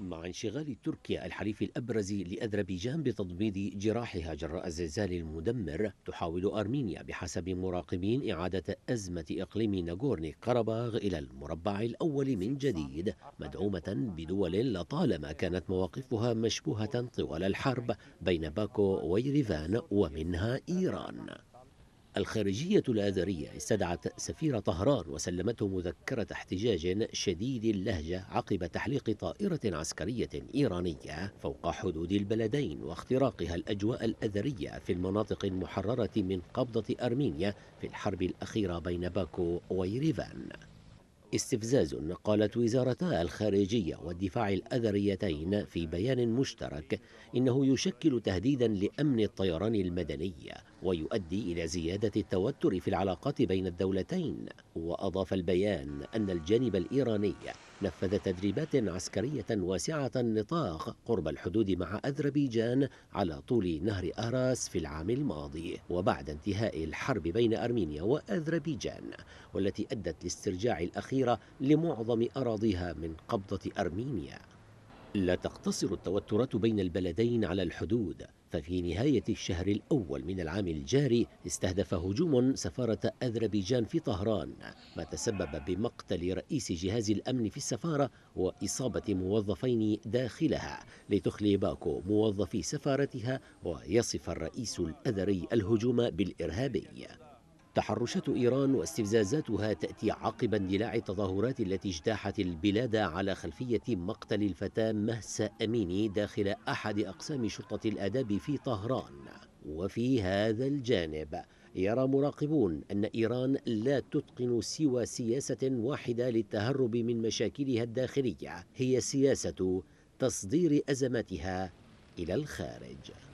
مع انشغال تركيا الحليف الأبرز لأذربيجان بتضميد جراحها جراء الزلزال المدمر تحاول أرمينيا بحسب مراقبين إعادة أزمة إقليم ناغورني قرباغ إلى المربع الأول من جديد مدعومة بدول لطالما كانت مواقفها مشبوهة طوال الحرب بين باكو ويريفان ومنها إيران الخارجية الآذرية استدعت سفير طهران وسلمته مذكرة احتجاج شديد اللهجة عقب تحليق طائرة عسكرية إيرانية فوق حدود البلدين واختراقها الأجواء الأذرية في المناطق المحررة من قبضة أرمينيا في الحرب الأخيرة بين باكو ويريفان استفزاز قالت وزارتا الخارجية والدفاع الأذريتين في بيان مشترك إنه يشكل تهديدا لأمن الطيران المدني ويؤدي إلى زيادة التوتر في العلاقات بين الدولتين وأضاف البيان أن الجانب الإيراني نفذ تدريبات عسكرية واسعة النطاق قرب الحدود مع أذربيجان على طول نهر أراس في العام الماضي وبعد انتهاء الحرب بين أرمينيا وأذربيجان والتي أدت لاسترجاع الأخيرة لمعظم أراضيها من قبضة أرمينيا لا تقتصر التوترات بين البلدين على الحدود ففي نهاية الشهر الأول من العام الجاري استهدف هجوم سفارة أذربيجان في طهران ما تسبب بمقتل رئيس جهاز الأمن في السفارة وإصابة موظفين داخلها لتخلي باكو موظفي سفارتها ويصف الرئيس الأذري الهجوم بالإرهابي تحرشات إيران واستفزازاتها تأتي عقب اندلاع التظاهرات التي اجتاحت البلاد على خلفية مقتل الفتاة مهسا أميني داخل أحد أقسام شرطة الآداب في طهران وفي هذا الجانب يرى مراقبون أن إيران لا تتقن سوى سياسة واحدة للتهرب من مشاكلها الداخلية هي سياسة تصدير أزماتها إلى الخارج